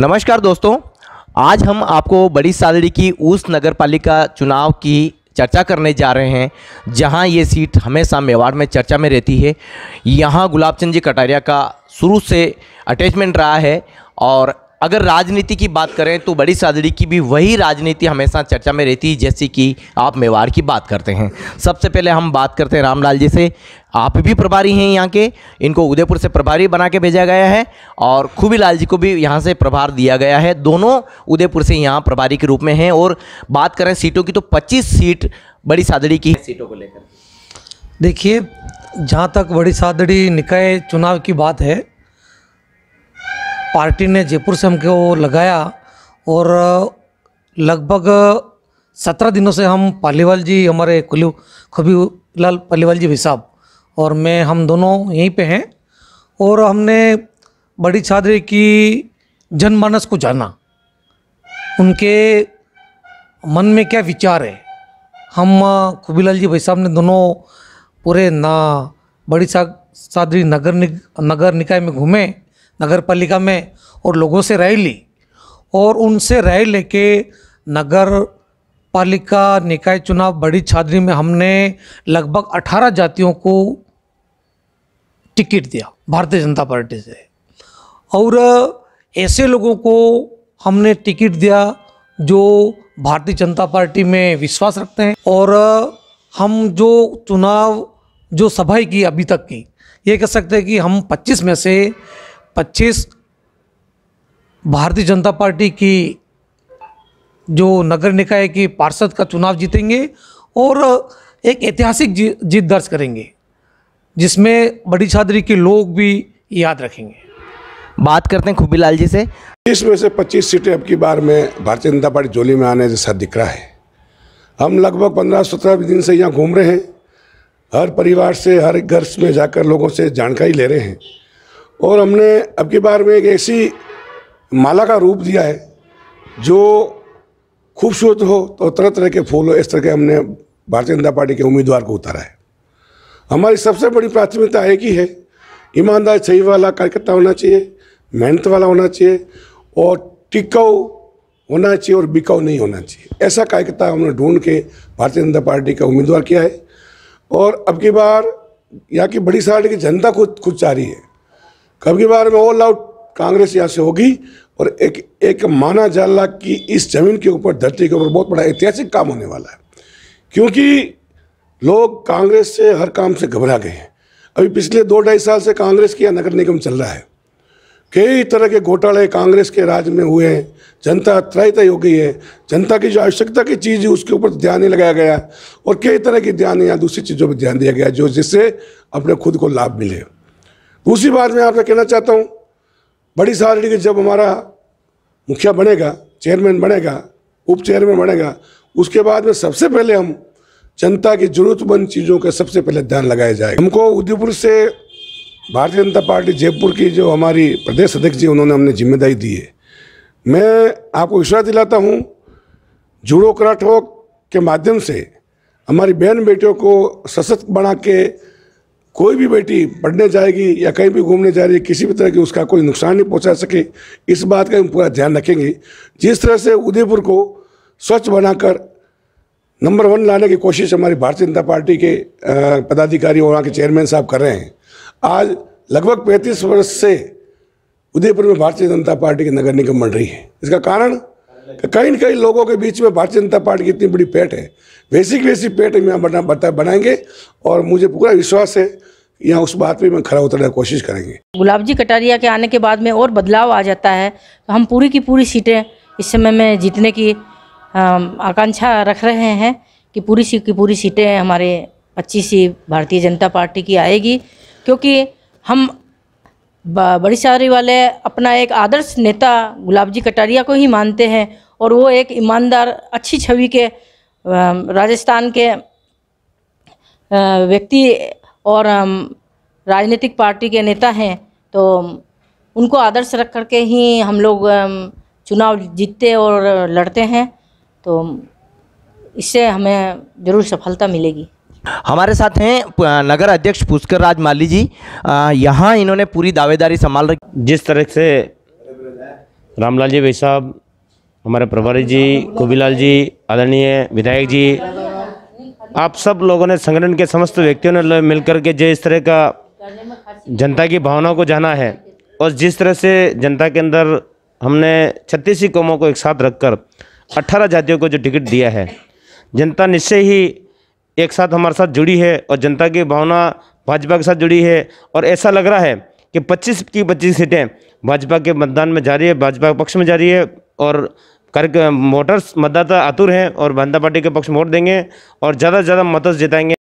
नमस्कार दोस्तों आज हम आपको बड़ी सालड़ी की उस नगर पालिका चुनाव की चर्चा करने जा रहे हैं जहां ये सीट हमेशा मेवाड़ में चर्चा में रहती है यहां गुलाबचंद जी कटारिया का शुरू से अटैचमेंट रहा है और अगर राजनीति की बात करें तो बड़ी सादड़ी की भी वही राजनीति हमेशा चर्चा में रहती है जैसे कि आप मेवाड़ की बात करते हैं सबसे पहले हम बात करते हैं रामलाल जी से आप भी प्रभारी हैं यहाँ के इनको उदयपुर से प्रभारी बना के भेजा गया है और खूबी लाल जी को भी यहाँ से प्रभार दिया गया है दोनों उदयपुर से यहाँ प्रभारी के रूप में हैं और बात करें सीटों की तो पच्चीस सीट बड़ी सादड़ी की सीटों को लेकर देखिए जहाँ तक बड़ी सादड़ी निकाय चुनाव की बात है पार्टी ने जयपुर से हमको लगाया और लगभग सत्रह दिनों से हम पालीवाल जी हमारे कुलू लाल पालीवाल जी भाई साहब और मैं हम दोनों यहीं पे हैं और हमने बड़ी छादरे की जनमानस को जाना उनके मन में क्या विचार है हम खुबीलाल जी भाई साहब ने दोनों पूरे ना बड़ी सा सादरी नगर निक, नगर निकाय में घूमे नगर पालिका में और लोगों से राय ली और उनसे राय लेके नगर पालिका निकाय चुनाव बड़ी छादरी में हमने लगभग 18 जातियों को टिकट दिया भारतीय जनता पार्टी से और ऐसे लोगों को हमने टिकट दिया जो भारतीय जनता पार्टी में विश्वास रखते हैं और हम जो चुनाव जो सभाएं की अभी तक की ये कह सकते हैं कि हम 25 में से 25 भारतीय जनता पार्टी की जो नगर निकाय की पार्षद का चुनाव जीतेंगे और एक ऐतिहासिक जीत दर्ज करेंगे जिसमें बड़ी छादरी के लोग भी याद रखेंगे बात करते हैं खुबीलाल जी से इसमें से 25 सीटें अब की बार में भारतीय जनता पार्टी जोली में आने जैसा दिख रहा है हम लगभग पंद्रह सत्रह दिन से यहाँ घूम रहे हैं हर परिवार से हर घर में जाकर लोगों से जानकारी ले रहे हैं और हमने अब की बार में एक ऐसी माला का रूप दिया है जो खूबसूरत हो तो तरह तरह के फूल हो इस तरह के हमने भारतीय जनता पार्टी के उम्मीदवार को उतारा है हमारी सबसे बड़ी प्राथमिकता एक ही है ईमानदार सही वाला कार्यकर्ता होना चाहिए मेहनत वाला होना चाहिए और टिकाऊ होना चाहिए और बिकाऊ नहीं होना चाहिए ऐसा कार्यकर्ता हमने ढूंढ के भारतीय जनता पार्टी का उम्मीदवार किया है और अब की बार यहाँ की बड़ी सारी की जनता खुद खुद चाह रही है कब की बार में ऑल आउट कांग्रेस यहाँ से होगी और एक एक माना जाला कि इस जमीन के ऊपर धरती के ऊपर बहुत बड़ा ऐतिहासिक काम होने वाला है क्योंकि लोग कांग्रेस से हर काम से घबरा गए हैं अभी पिछले दो ढाई साल से कांग्रेस की नगर निगम चल रहा है कई तरह के घोटाले कांग्रेस के राज में हुए हैं जनता त्रय हो गई है जनता की जो आवश्यकता की चीज़ है उसके ऊपर ध्यान नहीं लगाया गया और कई तरह की ध्यान या दूसरी चीज़ों पर ध्यान दिया गया जो जिससे अपने खुद को लाभ मिले दूसरी बात मैं आपसे कहना चाहता हूँ बड़ी साल के जब हमारा मुखिया बनेगा चेयरमैन बनेगा उप चेयरमैन बनेगा उसके बाद में सबसे पहले हम जनता की जरूरतमंद चीज़ों का सबसे पहले ध्यान लगाया जाएगा हमको उदयपुर से भारतीय जनता पार्टी जयपुर की जो हमारी प्रदेश अध्यक्ष जी उन्होंने हमने जिम्मेदारी दी है मैं आपको विश्वास दिलाता हूँ जुड़ो कराठो के माध्यम से हमारी बहन बेटियों को सशक्त बना के कोई भी बेटी पढ़ने जाएगी या कहीं भी घूमने जा रही है किसी भी तरह की उसका कोई नुकसान नहीं पहुंचा सके इस बात का हम पूरा ध्यान रखेंगे जिस तरह से उदयपुर को स्वच्छ बनाकर नंबर वन लाने की कोशिश हमारी भारतीय जनता पार्टी के पदाधिकारी और वहाँ के चेयरमैन साहब कर रहे हैं आज लगभग पैंतीस वर्ष से उदयपुर में भारतीय जनता पार्टी की नगर निगम बन रही है इसका कारण तो कहीं ना कहीं लोगों के बीच में भारतीय जनता पार्टी की इतनी बड़ी पेट है वैसी की वैसी पेट हम यहाँ बना बता बनाएंगे और मुझे पूरा विश्वास है यहाँ उस बात पे मैं खड़ा उतरने की कोशिश करेंगे गुलाब जी कटारिया के आने के बाद में और बदलाव आ जाता है तो हम पूरी की पूरी सीटें इस समय में जीतने की आकांक्षा रख रहे हैं कि पूरी सी की पूरी सीटें हमारे अच्छी सी भारतीय जनता पार्टी की आएगी क्योंकि हम बड़ी शादी वाले अपना एक आदर्श नेता गुलाब जी कटारिया को ही मानते हैं और वो एक ईमानदार अच्छी छवि के राजस्थान के व्यक्ति और राजनीतिक पार्टी के नेता हैं तो उनको आदर्श रख करके ही हम लोग चुनाव जीतते और लड़ते हैं तो इससे हमें ज़रूर सफलता मिलेगी हमारे साथ हैं नगर अध्यक्ष पुष्कर राज माली जी यहाँ इन्होंने पूरी दावेदारी संभाल रखी जिस तरह से रामलाल जी भाई साहब हमारे प्रभारी जी कोबीलाल जी आदरणीय विधायक जी आप सब लोगों ने संगठन के समस्त व्यक्तियों ने मिलकर के जो इस तरह का जनता की भावनाओं को जाना है और जिस तरह से जनता के अंदर हमने छत्तीस ही कौमों को एक साथ रखकर अट्ठारह जातियों को जो टिकट दिया है जनता निश्चय ही एक साथ हमारे साथ जुड़ी है और जनता की भावना भाजपा के साथ जुड़ी है और ऐसा लग रहा है कि 25 की 25 सीटें भाजपा के मतदान में जा रही है भाजपा के पक्ष में जा रही है और कर वोटर्स मतदाता आतुर हैं और जनता पार्टी के पक्ष में वोट देंगे और ज़्यादा से ज़्यादा मतदान जिताएंगे